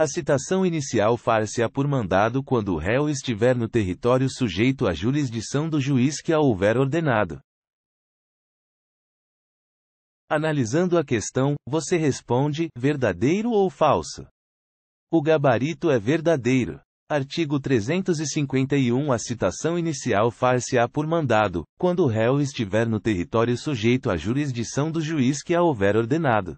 A citação inicial far-se-á por mandado quando o réu estiver no território sujeito à jurisdição do juiz que a houver ordenado. Analisando a questão, você responde: verdadeiro ou falso? O gabarito é verdadeiro. Artigo 351 A citação inicial far-se-á por mandado, quando o réu estiver no território sujeito à jurisdição do juiz que a houver ordenado.